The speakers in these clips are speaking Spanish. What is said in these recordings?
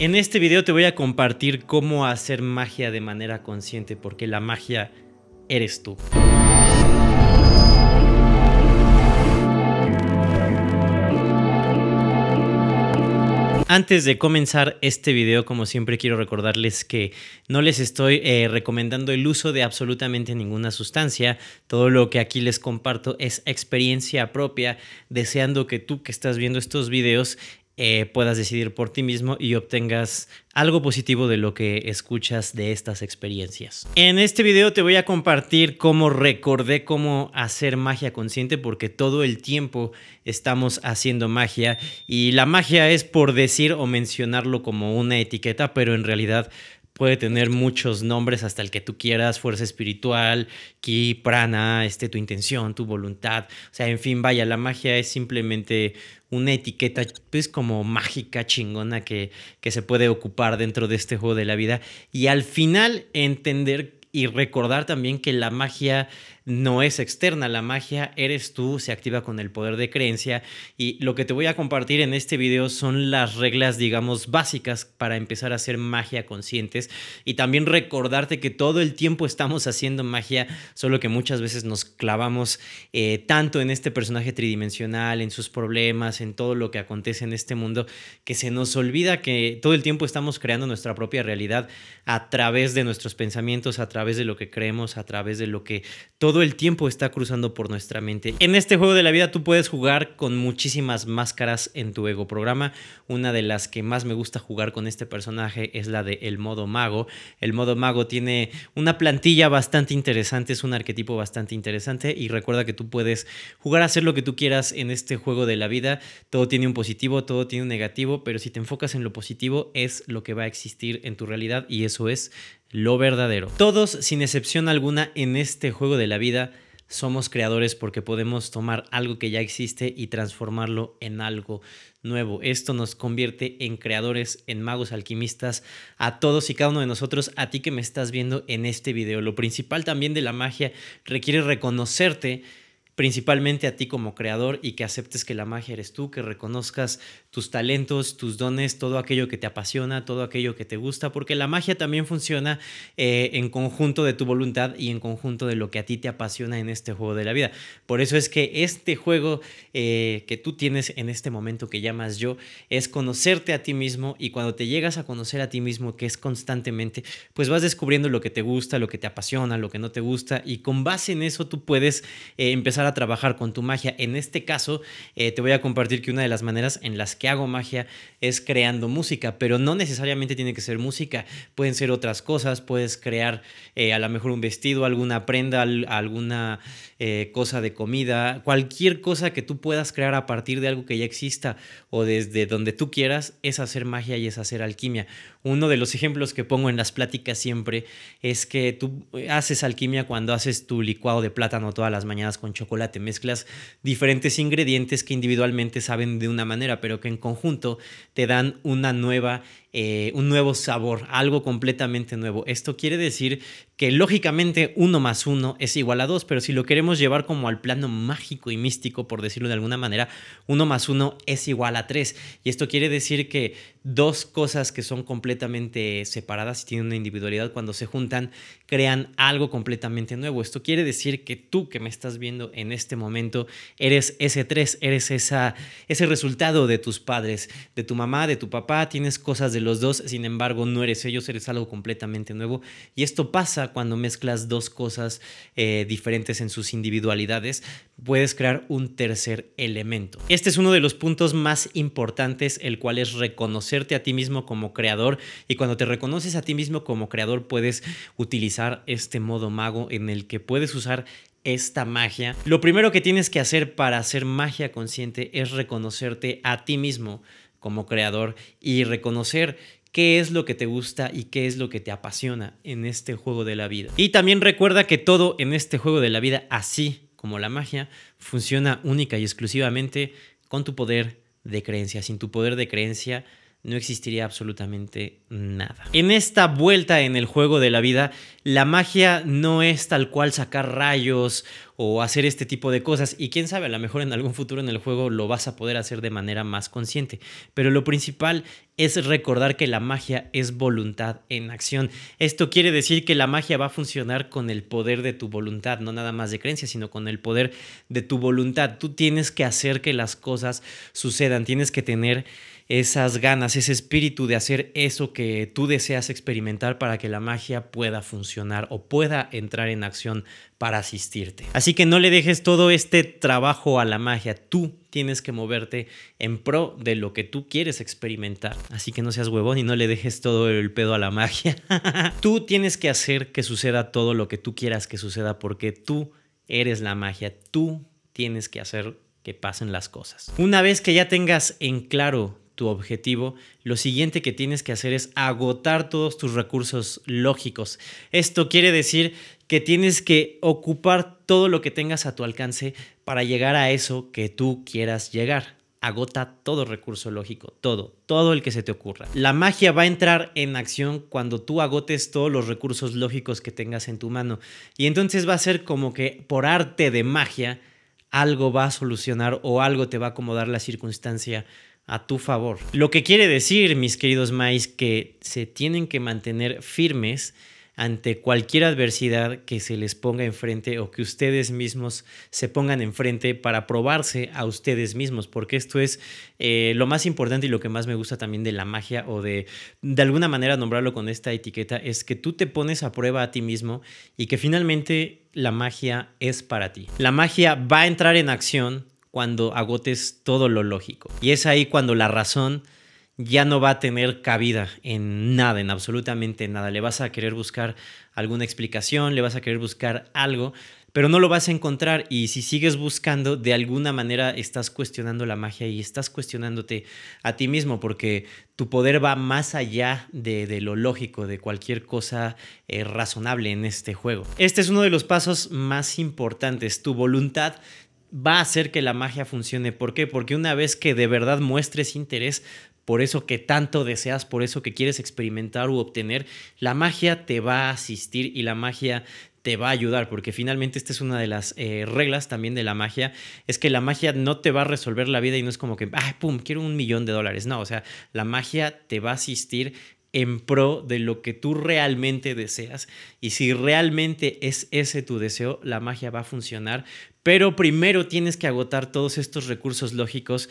En este video te voy a compartir cómo hacer magia de manera consciente, porque la magia eres tú. Antes de comenzar este video, como siempre quiero recordarles que no les estoy eh, recomendando el uso de absolutamente ninguna sustancia. Todo lo que aquí les comparto es experiencia propia, deseando que tú que estás viendo estos videos eh, puedas decidir por ti mismo y obtengas algo positivo de lo que escuchas de estas experiencias. En este video te voy a compartir cómo recordé cómo hacer magia consciente porque todo el tiempo estamos haciendo magia y la magia es por decir o mencionarlo como una etiqueta, pero en realidad puede tener muchos nombres hasta el que tú quieras, fuerza espiritual, ki, prana, este, tu intención, tu voluntad. O sea, en fin, vaya, la magia es simplemente una etiqueta, pues como mágica, chingona, que, que se puede ocupar dentro de este juego de la vida. Y al final entender y recordar también que la magia no es externa, la magia eres tú, se activa con el poder de creencia y lo que te voy a compartir en este video son las reglas, digamos, básicas para empezar a hacer magia conscientes y también recordarte que todo el tiempo estamos haciendo magia, solo que muchas veces nos clavamos eh, tanto en este personaje tridimensional, en sus problemas, en todo lo que acontece en este mundo, que se nos olvida que todo el tiempo estamos creando nuestra propia realidad a través de nuestros pensamientos, a través de lo que creemos, a través de lo que todo el tiempo está cruzando por nuestra mente. En este juego de la vida tú puedes jugar con muchísimas máscaras en tu ego programa. Una de las que más me gusta jugar con este personaje es la de el modo mago. El modo mago tiene una plantilla bastante interesante, es un arquetipo bastante interesante y recuerda que tú puedes jugar a hacer lo que tú quieras en este juego de la vida. Todo tiene un positivo, todo tiene un negativo, pero si te enfocas en lo positivo es lo que va a existir en tu realidad y eso es lo verdadero. Todos, sin excepción alguna, en este juego de la vida, somos creadores porque podemos tomar algo que ya existe y transformarlo en algo nuevo. Esto nos convierte en creadores, en magos, alquimistas, a todos y cada uno de nosotros, a ti que me estás viendo en este video. Lo principal también de la magia requiere reconocerte principalmente a ti como creador y que aceptes que la magia eres tú, que reconozcas tus talentos, tus dones, todo aquello que te apasiona, todo aquello que te gusta, porque la magia también funciona eh, en conjunto de tu voluntad y en conjunto de lo que a ti te apasiona en este juego de la vida. Por eso es que este juego eh, que tú tienes en este momento que llamas yo es conocerte a ti mismo y cuando te llegas a conocer a ti mismo, que es constantemente, pues vas descubriendo lo que te gusta, lo que te apasiona, lo que no te gusta y con base en eso tú puedes eh, empezar a trabajar con tu magia. En este caso, eh, te voy a compartir que una de las maneras en las que hago magia es creando música, pero no necesariamente tiene que ser música, pueden ser otras cosas, puedes crear eh, a lo mejor un vestido, alguna prenda, alguna eh, cosa de comida, cualquier cosa que tú puedas crear a partir de algo que ya exista o desde donde tú quieras, es hacer magia y es hacer alquimia uno de los ejemplos que pongo en las pláticas siempre es que tú haces alquimia cuando haces tu licuado de plátano todas las mañanas con chocolate. Mezclas diferentes ingredientes que individualmente saben de una manera, pero que en conjunto te dan una nueva eh, un nuevo sabor, algo completamente nuevo. Esto quiere decir que lógicamente uno más uno es igual a dos, pero si lo queremos llevar como al plano mágico y místico, por decirlo de alguna manera, uno más uno es igual a tres. Y esto quiere decir que dos cosas que son completamente separadas y tienen una individualidad, cuando se juntan, crean algo completamente nuevo. Esto quiere decir que tú que me estás viendo en este momento eres ese tres, eres esa, ese resultado de tus padres, de tu mamá, de tu papá, tienes cosas de los dos, sin embargo no eres ellos, eres algo completamente nuevo. Y esto pasa cuando mezclas dos cosas eh, diferentes en sus individualidades, puedes crear un tercer elemento. Este es uno de los puntos más importantes, el cual es reconocerte a ti mismo como creador. Y cuando te reconoces a ti mismo como creador, puedes utilizar este modo mago en el que puedes usar esta magia. Lo primero que tienes que hacer para hacer magia consciente es reconocerte a ti mismo como creador y reconocer qué es lo que te gusta y qué es lo que te apasiona en este juego de la vida. Y también recuerda que todo en este juego de la vida, así como la magia, funciona única y exclusivamente con tu poder de creencia. Sin tu poder de creencia, no existiría absolutamente nada. En esta vuelta en el juego de la vida, la magia no es tal cual sacar rayos o hacer este tipo de cosas y quién sabe, a lo mejor en algún futuro en el juego lo vas a poder hacer de manera más consciente, pero lo principal es recordar que la magia es voluntad en acción. Esto quiere decir que la magia va a funcionar con el poder de tu voluntad, no nada más de creencia, sino con el poder de tu voluntad. Tú tienes que hacer que las cosas sucedan, tienes que tener esas ganas, ese espíritu de hacer eso que tú deseas experimentar para que la magia pueda funcionar o pueda entrar en acción para asistirte. Así que no le dejes todo este trabajo a la magia, tú tienes que moverte en pro de lo que tú quieres experimentar. Así que no seas huevón y no le dejes todo el pedo a la magia. tú tienes que hacer que suceda todo lo que tú quieras que suceda porque tú eres la magia, tú tienes que hacer que pasen las cosas. Una vez que ya tengas en claro tu objetivo, lo siguiente que tienes que hacer es agotar todos tus recursos lógicos. Esto quiere decir que tienes que ocupar todo lo que tengas a tu alcance para llegar a eso que tú quieras llegar. Agota todo recurso lógico, todo, todo el que se te ocurra. La magia va a entrar en acción cuando tú agotes todos los recursos lógicos que tengas en tu mano. Y entonces va a ser como que por arte de magia algo va a solucionar o algo te va a acomodar la circunstancia a tu favor. Lo que quiere decir, mis queridos maíz, que se tienen que mantener firmes ante cualquier adversidad que se les ponga enfrente o que ustedes mismos se pongan enfrente para probarse a ustedes mismos, porque esto es eh, lo más importante y lo que más me gusta también de la magia o de, de alguna manera nombrarlo con esta etiqueta, es que tú te pones a prueba a ti mismo y que finalmente la magia es para ti. La magia va a entrar en acción cuando agotes todo lo lógico. Y es ahí cuando la razón ya no va a tener cabida en nada, en absolutamente nada. Le vas a querer buscar alguna explicación, le vas a querer buscar algo, pero no lo vas a encontrar y si sigues buscando, de alguna manera estás cuestionando la magia y estás cuestionándote a ti mismo porque tu poder va más allá de, lo lógico, de cualquier cosa eh, razonable en este juego. Este es uno de los pasos más importantes. Tu voluntad va a hacer que la magia funcione. ¿Por qué? Porque una vez que de verdad muestres interés por eso que tanto deseas, por eso que quieres experimentar u obtener, la magia te va a asistir y la magia te va a ayudar, porque finalmente esta es una de las eh, reglas también de la magia, es que la magia no te va a resolver la vida y no es como que, ay, pum, quiero un millón de dólares, no, o sea, la magia te va a asistir en pro de lo que tú realmente deseas. Y si realmente es ese tu deseo, la magia va a funcionar. Pero primero tienes que agotar todos estos recursos lógicos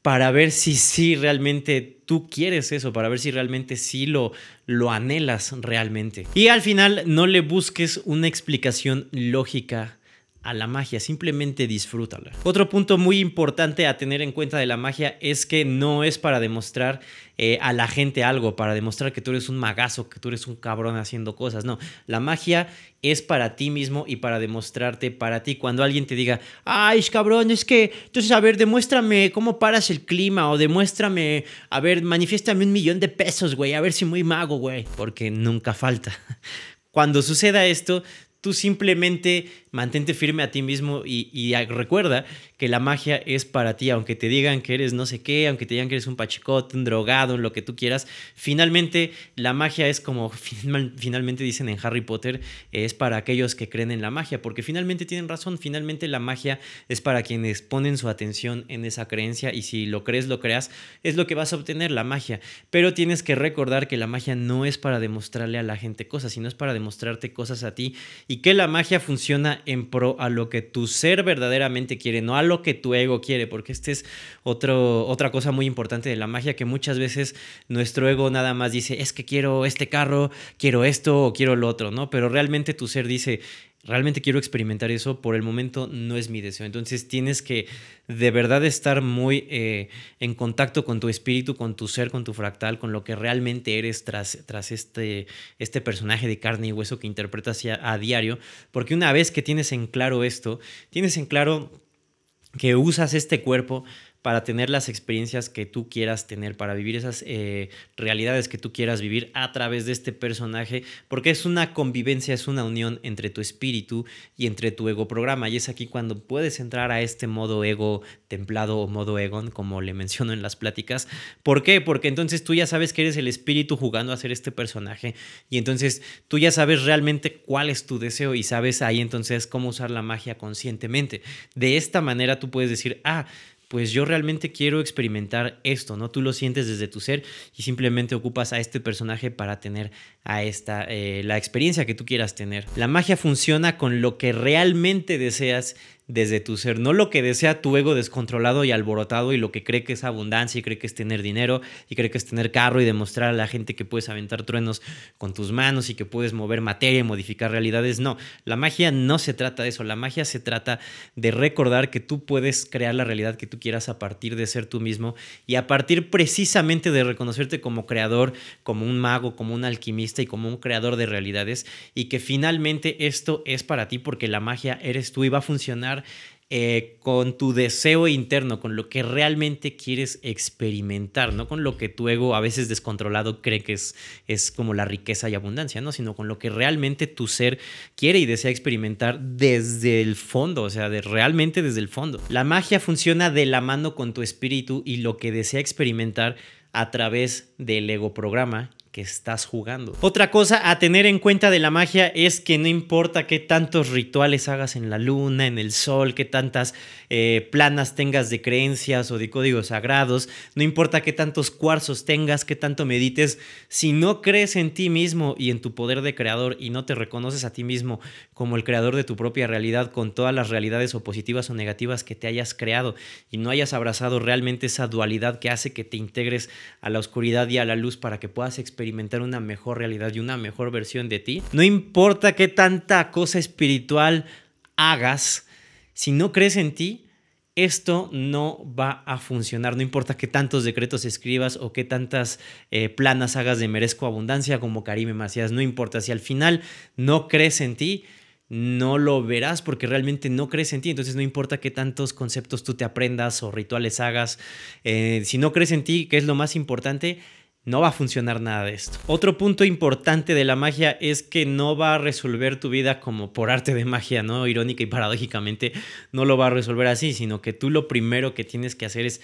para ver si sí realmente tú quieres eso, para ver si realmente sí lo, lo anhelas realmente. Y al final no le busques una explicación lógica a la magia, simplemente disfrútala. Otro punto muy importante a tener en cuenta de la magia es que no es para demostrar eh, a la gente algo, para demostrar que tú eres un magazo, que tú eres un cabrón haciendo cosas. No, la magia es para ti mismo y para demostrarte para ti. Cuando alguien te diga, ay, cabrón, es que, entonces, a ver, demuéstrame cómo paras el clima o demuéstrame, a ver, manifiéstame un millón de pesos, güey, a ver si muy mago, güey, porque nunca falta. Cuando suceda esto, Tú simplemente mantente firme a ti mismo y, recuerda que la magia es para ti, aunque te digan que eres no sé qué, aunque te digan que eres un pachicote, un drogado, lo que tú quieras. Finalmente, la magia es como finalmente dicen en Harry Potter, es para aquellos que creen en la magia, porque finalmente tienen razón, finalmente la magia es para quienes ponen su atención en esa creencia y si lo crees, lo creas, es lo que vas a obtener, la magia. Pero tienes que recordar que la magia no es para demostrarle a la gente cosas, sino es para demostrarte cosas a ti y que la magia funciona en pro a lo que tu ser verdaderamente quiere, no a lo que tu ego quiere, porque esta es otro, otra cosa muy importante de la magia que muchas veces nuestro ego nada más dice, es que quiero este carro, quiero esto o quiero lo otro, ¿no? Pero realmente tu ser dice, realmente quiero experimentar eso, por el momento no es mi deseo. Entonces tienes que de verdad estar muy eh, en contacto con tu espíritu, con tu ser, con tu fractal, con lo que realmente eres tras, tras este, este personaje de carne y hueso que interpretas a diario. Porque una vez que tienes en claro esto, tienes en claro que usas este cuerpo para tener las experiencias que tú quieras tener, para vivir esas eh, realidades que tú quieras vivir a través de este personaje, porque es una convivencia, es una unión entre tu espíritu y entre tu ego programa. Y es aquí cuando puedes entrar a este modo ego templado o modo egon, como le menciono en las pláticas. ¿Por qué? Porque entonces tú ya sabes que eres el espíritu jugando a ser este personaje y entonces tú ya sabes realmente cuál es tu deseo y sabes ahí entonces cómo usar la magia conscientemente. De esta manera tú puedes decir, ah, pues yo realmente quiero experimentar esto, ¿no? Tú lo sientes desde tu ser y simplemente ocupas a este personaje para tener a esta, eh, la experiencia que tú quieras tener. La magia funciona con lo que realmente deseas desde tu ser, no lo que desea tu ego descontrolado y alborotado y lo que cree que es abundancia y cree que es tener dinero y cree que es tener carro y demostrar a la gente que puedes aventar truenos con tus manos y que puedes mover materia y modificar realidades. No, la magia no se trata de eso, la magia se trata de recordar que tú puedes crear la realidad que tú quieras a partir de ser tú mismo y a partir precisamente de reconocerte como creador, como un mago, como un alquimista y como un creador de realidades y que finalmente esto es para ti porque la magia eres tú y va a funcionar eh, con tu deseo interno, con lo que realmente quieres experimentar, no con lo que tu ego a veces descontrolado cree que es, es como la riqueza y abundancia, ¿no? sino con lo que realmente tu ser quiere y desea experimentar desde el fondo, o sea, de, realmente desde el fondo. La magia funciona de la mano con tu espíritu y lo que desea experimentar a través del ego programa que estás jugando. Otra cosa a tener en cuenta de la magia es que no importa qué tantos rituales hagas en la luna, en el sol, qué tantas eh, planas tengas de creencias o de códigos sagrados, no importa qué tantos cuarzos tengas, qué tanto medites, si no crees en ti mismo y en tu poder de creador y no te reconoces a ti mismo como el creador de tu propia realidad con todas las realidades o positivas o negativas que te hayas creado y no hayas abrazado realmente esa dualidad que hace que te integres a la oscuridad y a la luz para que puedas experimentar experimentar una mejor realidad y una mejor versión de ti. No importa qué tanta cosa espiritual hagas, si no crees en ti, esto no va a funcionar. No importa qué tantos decretos escribas o qué tantas eh, planas hagas de merezco abundancia como Karime Macías, no importa. Si al final no crees en ti, no lo verás porque realmente no crees en ti. Entonces no importa qué tantos conceptos tú te aprendas o rituales hagas. Eh, si no crees en ti, que es lo más importante, no va a funcionar nada de esto. Otro punto importante de la magia es que no va a resolver tu vida como por arte de magia, ¿no? Irónica y paradójicamente, no lo va a resolver así, sino que tú lo primero que tienes que hacer es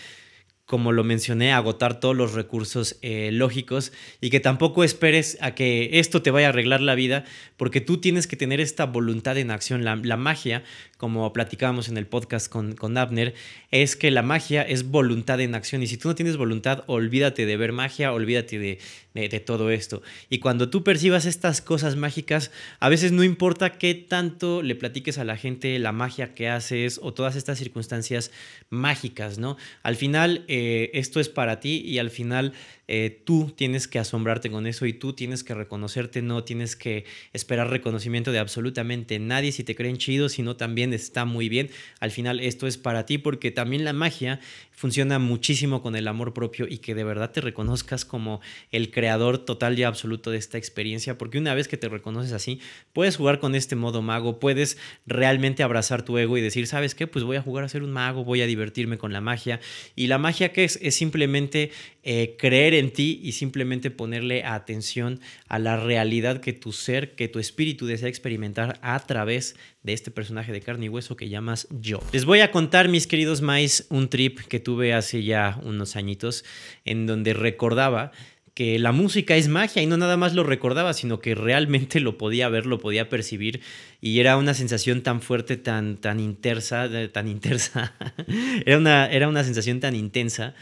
como lo mencioné, agotar todos los recursos eh, lógicos y que tampoco esperes a que esto te vaya a arreglar la vida, porque tú tienes que tener esta voluntad en acción. La, magia, como platicábamos en el podcast con, con Abner, es que la magia es voluntad en acción y si tú no tienes voluntad, olvídate de ver magia, olvídate de, de, todo esto. Y cuando tú percibas estas cosas mágicas, a veces no importa qué tanto le platiques a la gente la magia que haces o todas estas circunstancias mágicas, ¿no? Al final eh, esto es para ti y al final eh, tú tienes que asombrarte con eso y tú tienes que reconocerte, no tienes que esperar reconocimiento de absolutamente nadie si te creen chido, sino también está muy bien. Al final esto es para ti porque también la magia funciona muchísimo con el amor propio y que de verdad te reconozcas como el creador creador total y absoluto de esta experiencia, porque una vez que te reconoces así, puedes jugar con este modo mago, puedes realmente abrazar tu ego y decir, ¿sabes qué? Pues voy a jugar a ser un mago, voy a divertirme con la magia. Y la magia que es, es simplemente eh, creer en ti y simplemente ponerle atención a la realidad que tu ser, que tu espíritu desea experimentar a través de este personaje de carne y hueso que llamas yo. Les voy a contar, mis queridos mais, un trip que tuve hace ya unos añitos en donde recordaba que la música es magia y no nada más lo recordaba, sino que realmente lo podía ver, lo podía percibir y era una sensación tan fuerte, tan, tan intensa, tan intensa, era, una, era una sensación tan intensa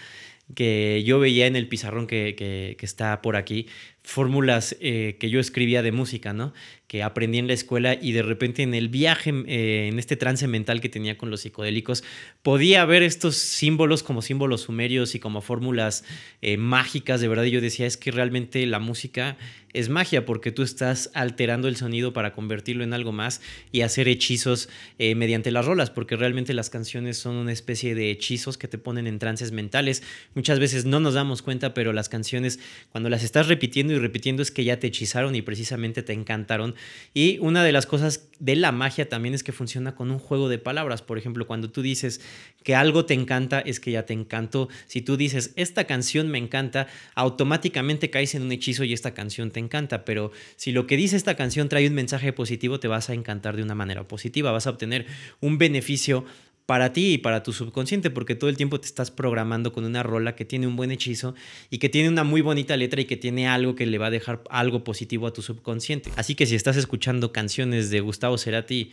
que yo veía en el pizarrón que, que está por aquí, fórmulas eh, que yo escribía de música, ¿no? Que aprendí en la escuela y de repente en el viaje, eh, en este trance mental que tenía con los psicodélicos, podía ver estos símbolos como símbolos sumerios y como fórmulas eh, mágicas, de verdad. yo decía, es que realmente la música es magia porque tú estás alterando el sonido para convertirlo en algo más y hacer hechizos mediante las rolas, porque realmente las canciones son una especie de hechizos que te ponen en trances mentales. Muchas veces no nos damos cuenta, pero las canciones, cuando las estás repitiendo y repitiendo es que ya te hechizaron y precisamente te encantaron. Y una de las cosas de la magia también es que funciona con un juego de palabras. Por ejemplo, cuando tú dices que algo te encanta, es que ya te encantó. Si tú dices, esta canción me encanta, automáticamente caes en un hechizo y esta canción te encanta. Pero si lo que dice esta canción trae un mensaje positivo, te vas a encantar de una manera positiva, vas a obtener un beneficio para ti y para tu subconsciente, porque todo el tiempo te estás programando con una rola que tiene un buen hechizo y que tiene una muy bonita letra y que tiene algo que le va a dejar algo positivo a tu subconsciente. Así que si estás escuchando canciones de Gustavo Cerati,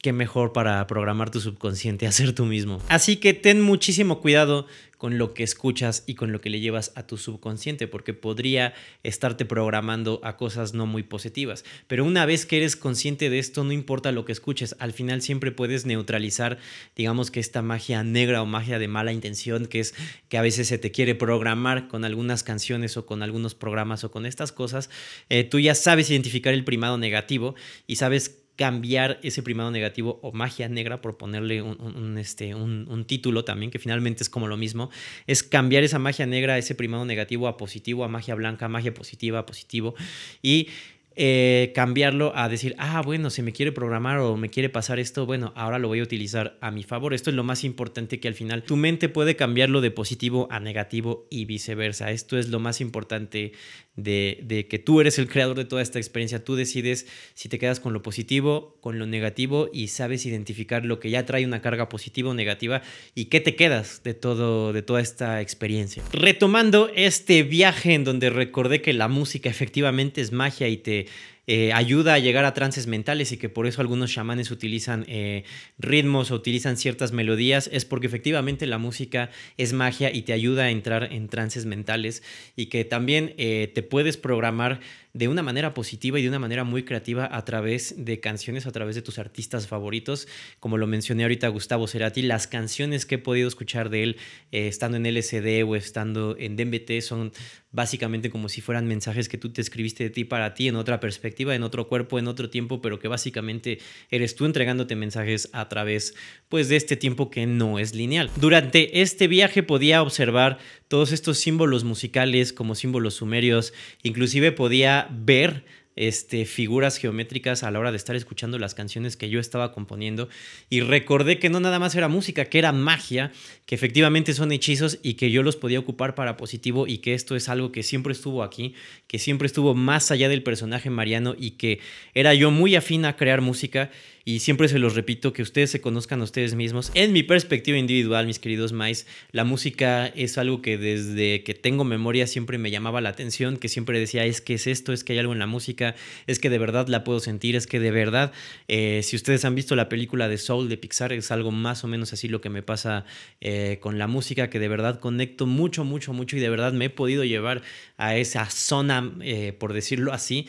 qué mejor para programar tu subconsciente, hacer tú mismo. Así que ten muchísimo cuidado con lo que escuchas y con lo que le llevas a tu subconsciente, porque podría estarte programando a cosas no muy positivas. Pero una vez que eres consciente de esto, no importa lo que escuches, al final siempre puedes neutralizar, digamos que esta magia negra o magia de mala intención, que es que a veces se te quiere programar con algunas canciones o con algunos programas o con estas cosas, eh, tú ya sabes identificar el primado negativo y sabes cambiar ese primado negativo o magia negra, por ponerle un, este, un, título también, que finalmente es como lo mismo, es cambiar esa magia negra, ese primado negativo a positivo, a magia blanca, a magia positiva, a positivo, y eh, cambiarlo a decir, ah, bueno, se me quiere programar o me quiere pasar esto, bueno, ahora lo voy a utilizar a mi favor. Esto es lo más importante que al final tu mente puede cambiarlo de positivo a negativo y viceversa. Esto es lo más importante de, que tú eres el creador de toda esta experiencia, tú decides si te quedas con lo positivo, con lo negativo y sabes identificar lo que ya trae una carga positiva o negativa y qué te quedas de, todo, de toda esta experiencia. Retomando este viaje en donde recordé que la música efectivamente es magia y te eh, ayuda a llegar a trances mentales y que por eso algunos chamanes utilizan eh, ritmos o utilizan ciertas melodías, es porque efectivamente la música es magia y te ayuda a entrar en trances mentales y que también eh, te puedes programar de una manera positiva y de una manera muy creativa a través de canciones, a través de tus artistas favoritos. Como lo mencioné ahorita Gustavo Cerati, las canciones que he podido escuchar de él eh, estando en LCD o estando en DMT son básicamente como si fueran mensajes que tú te escribiste de ti para ti en otra perspectiva, en otro cuerpo, en otro tiempo, pero que básicamente eres tú entregándote mensajes a través pues de este tiempo que no es lineal. Durante este viaje podía observar todos estos símbolos musicales como símbolos sumerios, inclusive podía ver este, figuras geométricas a la hora de estar escuchando las canciones que yo estaba componiendo y recordé que no nada más era música, que era magia, que efectivamente son hechizos y que yo los podía ocupar para positivo y que esto es algo que siempre estuvo aquí, que siempre estuvo más allá del personaje Mariano y que era yo muy afín a crear música y siempre se los repito, que ustedes se conozcan a ustedes mismos. En mi perspectiva individual, mis queridos Mice la música es algo que desde que tengo memoria siempre me llamaba la atención, que siempre decía, es que es esto, es que hay algo en la música, es que de verdad la puedo sentir, es que de verdad, eh, si ustedes han visto la película de Soul de Pixar, es algo más o menos así lo que me pasa eh, con la música, que de verdad conecto mucho, mucho, mucho y de verdad me he podido llevar a esa zona, eh, por decirlo así,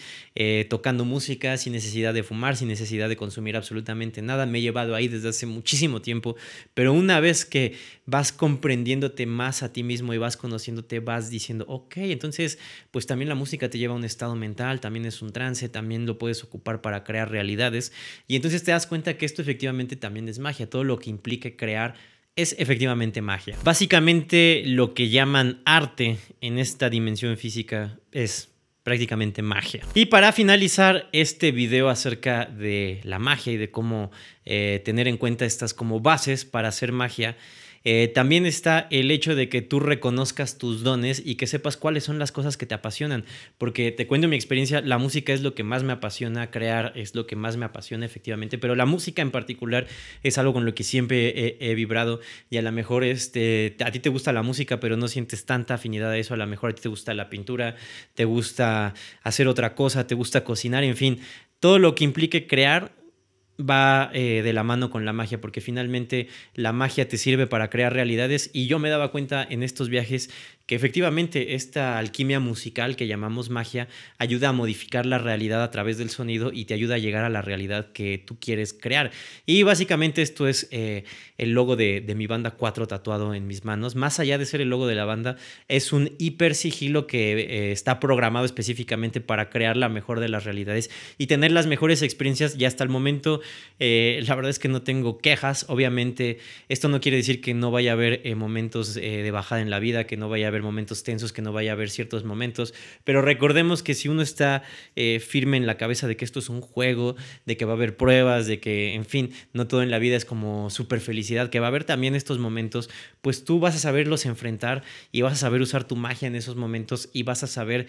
tocando música sin necesidad de fumar, sin necesidad de consumir absolutamente nada, me he llevado ahí desde hace muchísimo tiempo, pero una vez que vas comprendiéndote más a ti mismo y vas conociéndote, vas diciendo, ok, entonces pues también la música te lleva a un estado mental, también es un trance, también lo puedes ocupar para crear realidades y entonces te das cuenta que esto efectivamente también es magia, todo lo que implica crear es efectivamente magia. Básicamente lo que llaman arte en esta dimensión física es prácticamente magia. Y para finalizar este video acerca de la magia y de cómo eh, tener en cuenta estas como bases para hacer magia, eh, también está el hecho de que tú reconozcas tus dones y que sepas cuáles son las cosas que te apasionan, porque te cuento mi experiencia, la música es lo que más me apasiona, crear es lo que más me apasiona efectivamente, pero la música en particular es algo con lo que siempre he, vibrado y a lo mejor este, a ti te gusta la música, pero no sientes tanta afinidad a eso, a lo mejor a ti te gusta la pintura, te gusta hacer otra cosa, te gusta cocinar, en fin, todo lo que implique crear va eh, de la mano con la magia, porque finalmente la magia te sirve para crear realidades y yo me daba cuenta en estos viajes que efectivamente esta alquimia musical que llamamos magia ayuda a modificar la realidad a través del sonido y te ayuda a llegar a la realidad que tú quieres crear. Y básicamente esto es eh, el logo de, mi banda 4 tatuado en mis manos. Más allá de ser el logo de la banda, es un hiper sigilo que eh, está programado específicamente para crear la mejor de las realidades y tener las mejores experiencias y hasta el momento eh, la verdad es que no tengo quejas. Obviamente, esto no quiere decir que no vaya a haber eh, momentos eh, de bajada en la vida, que no vaya a haber momentos tensos, que no vaya a haber ciertos momentos. Pero recordemos que si uno está firme en la cabeza de que esto es un juego, de que va a haber pruebas, de que, en fin, no todo en la vida es como super felicidad, que va a haber también estos momentos, pues tú vas a saberlos enfrentar y vas a saber usar tu magia en esos momentos y vas a saber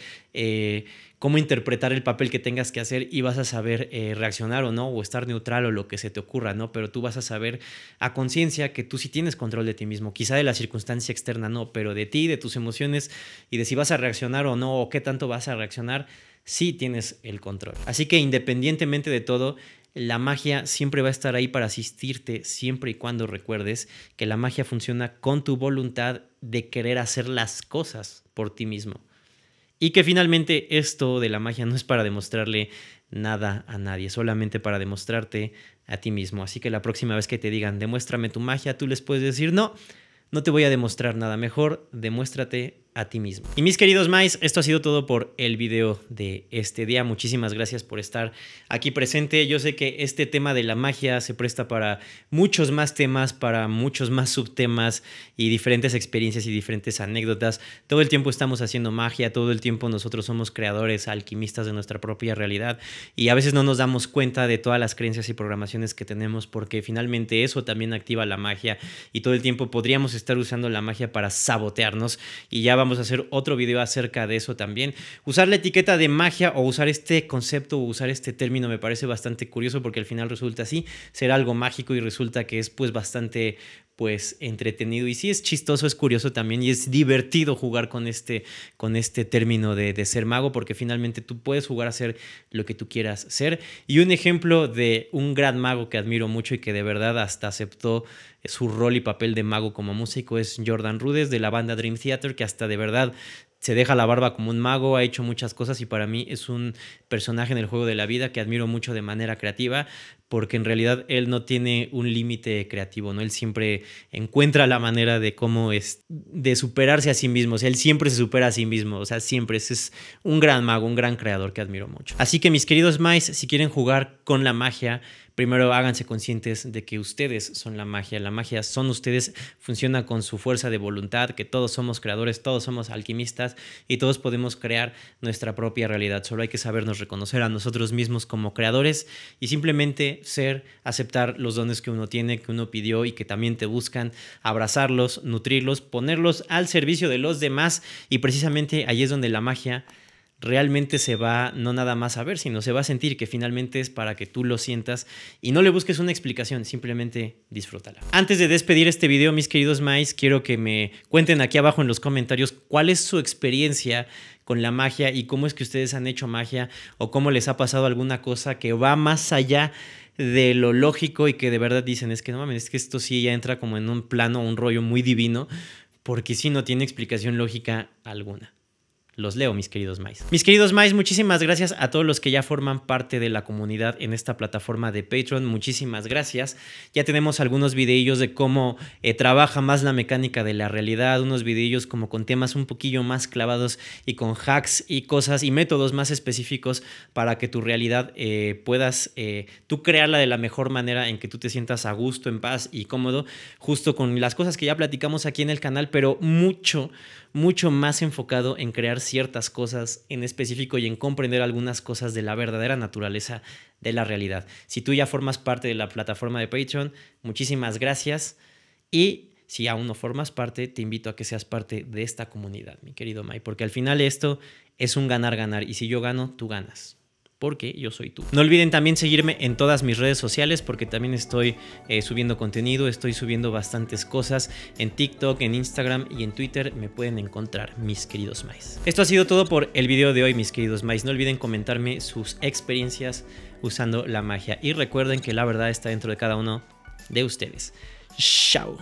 cómo interpretar el papel que tengas que hacer y vas a saber reaccionar o no, o estar neutral o lo que se te ocurra, ¿no? Pero tú vas a saber a conciencia que tú sí tienes control de ti mismo, quizá de la circunstancia externa no, pero de ti, de tus emociones y de si vas a reaccionar o no, o qué tanto vas a reaccionar, sí tienes el control. Así que independientemente de todo, la magia siempre va a estar ahí para asistirte siempre y cuando recuerdes que la magia funciona con tu voluntad de querer hacer las cosas por ti mismo. Y que finalmente esto de la magia no es para demostrarle nada a nadie, solamente para demostrarte a ti mismo. Así que la próxima vez que te digan, demuéstrame tu magia, tú les puedes decir, no, no te voy a demostrar nada mejor, demuéstrate a ti mismo. Y mis queridos mais, esto ha sido todo por el video de este día. Muchísimas gracias por estar aquí presente. Yo sé que este tema de la magia se presta para muchos más temas, para muchos más subtemas y diferentes experiencias y diferentes anécdotas. Todo el tiempo estamos haciendo magia, todo el tiempo nosotros somos creadores, alquimistas de nuestra propia realidad y a veces no nos damos cuenta de todas las creencias y programaciones que tenemos porque finalmente eso también activa la magia y todo el tiempo podríamos estar usando la magia para sabotearnos y ya vamos vamos a hacer otro video acerca de eso también. Usar la etiqueta de magia o usar este concepto o usar este término me parece bastante curioso porque al final resulta así, ser algo mágico y resulta que es pues bastante, pues entretenido. Y sí es chistoso, es curioso también y es divertido jugar con este, con este término de, de, ser mago porque finalmente tú puedes jugar a ser lo que tú quieras ser. Y un ejemplo de un gran mago que admiro mucho y que de verdad hasta aceptó su rol y papel de mago como músico es Jordan Rudes de la banda Dream Theater que hasta de verdad se deja la barba como un mago, ha hecho muchas cosas y para mí es un personaje en el juego de la vida que admiro mucho de manera creativa porque en realidad él no tiene un límite creativo, ¿no? Él siempre encuentra la manera de cómo es, de superarse a sí mismo, o sea, él siempre se supera a sí mismo, o sea, siempre, es un gran mago, un gran creador que admiro mucho. Así que mis queridos Mice, si quieren jugar con la magia, primero háganse conscientes de que ustedes son la magia, la magia son ustedes, funciona con su fuerza de voluntad, que todos somos creadores, todos somos alquimistas y todos podemos crear nuestra propia realidad, solo hay que sabernos reconocer a nosotros mismos como creadores y simplemente ser, aceptar los dones que uno tiene, que uno pidió y que también te buscan, abrazarlos, nutrirlos, ponerlos al servicio de los demás y precisamente ahí es donde la magia realmente se va no nada más a ver, sino se va a sentir que finalmente es para que tú lo sientas y no le busques una explicación, simplemente disfrútala. Antes de despedir este video, mis queridos maíz quiero que me cuenten aquí abajo en los comentarios cuál es su experiencia con la magia y cómo es que ustedes han hecho magia o cómo les ha pasado alguna cosa que va más allá de lo lógico y que de verdad dicen es que no mames, es que esto sí ya entra como en un plano, un rollo muy divino, porque sí no tiene explicación lógica alguna los leo, mis queridos Mais. Mis queridos Mais, muchísimas gracias a todos los que ya forman parte de la comunidad en esta plataforma de Patreon. Muchísimas gracias. Ya tenemos algunos videillos de cómo eh, trabaja más la mecánica de la realidad, unos videillos como con temas un poquillo más clavados y con hacks y cosas y métodos más específicos para que tu realidad eh, puedas eh, tú crearla de la mejor manera en que tú te sientas a gusto, en paz y cómodo, justo con las cosas que ya platicamos aquí en el canal, pero mucho mucho más enfocado en crear ciertas cosas en específico y en comprender algunas cosas de la verdadera naturaleza de la realidad. Si tú ya formas parte de la plataforma de Patreon, muchísimas gracias y si aún no formas parte, te invito a que seas parte de esta comunidad, mi querido Mai, porque al final esto es un ganar-ganar y si yo gano, tú ganas porque yo soy tú. No olviden también seguirme en todas mis redes sociales porque también estoy eh, subiendo contenido, estoy subiendo bastantes cosas en TikTok, en Instagram y en Twitter me pueden encontrar mis queridos mais. Esto ha sido todo por el video de hoy mis queridos mais. No olviden comentarme sus experiencias usando la magia y recuerden que la verdad está dentro de cada uno de ustedes. Chao.